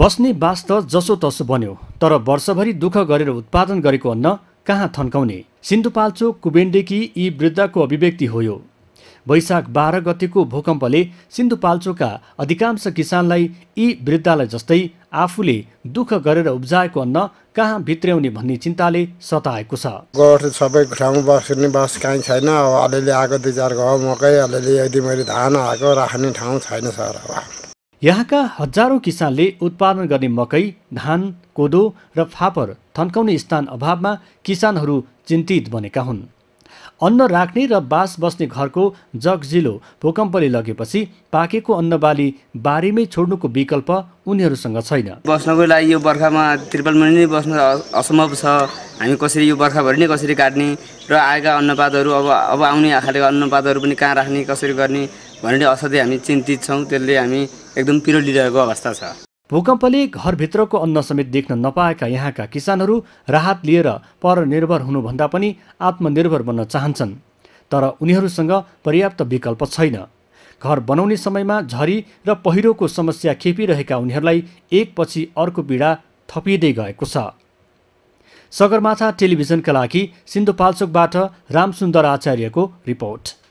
बस्ने बास त जसोतसो बन्यो तर वर्षभरि दुःख गरेर उत्पादन गरेको अन्न कहाँ थन्काउने सिन्धुपाल्चोक कुबेन्डेकी यी वृद्धाको अभिव्यक्ति हो यो वैशाख बाह्र गतिको भूकम्पले सिन्धुपाल्चोका अधिकांश किसानलाई यी वृद्धालाई जस्तै आफूले दुःख गरेर उब्जाएको अन्न कहाँ भित्र्याउने भन्ने चिन्ताले सताएको छ सबै ठाउँ बस्ने बास कहीँ छैन अब अलिअलि आएको दुई चार घर मकै अलिअलि यदि मैले धान आएको राख्ने ठाउँ छैन सर यहाँका हजारौँ किसानले उत्पादन गर्ने मकै धान कोदो र फापर थन्काउने स्थान अभावमा किसानहरू चिन्तित बनेका हुन् अन्न राख्ने र बास बस्ने घरको जगजिलो भूकम्पले लगेपछि पाकेको अन्नबाली बारीमै छोड्नुको विकल्प उनीहरूसँग छैन बस्नको लागि यो बर्खामा त्रिपल महिना नै बस्न असम्भव छ हामी कसरी यो बर्खाभरि नै कसरी काट्ने र आएका अन्नपातहरू अब अब आउने खालको अन्नपातहरू पनि कहाँ राख्ने कसरी गर्ने भनेर असाध्यै हामी चिन्तित छौँ त्यसले हामी एकदम पिरो लिइरहेको अवस्था छ भूकम्पले घरभित्रको अन्न समेत देख्न नपाएका यहाँका किसानहरू राहत लिएर परनिर्भर हुनुभन्दा पनि आत्मनिर्भर बन्न चाहन्छन् तर उनीहरूसँग पर्याप्त विकल्प छैन घर बनाउने समयमा झरी र पहिरोको समस्या खेपिरहेका उनीहरूलाई एकपछि अर्को पीडा थपिँदै गएको छ सगरमाथा टेलिभिजनका लागि सिन्धुपाल्चोकबाट रामसुन्दर आचार्यको रिपोर्ट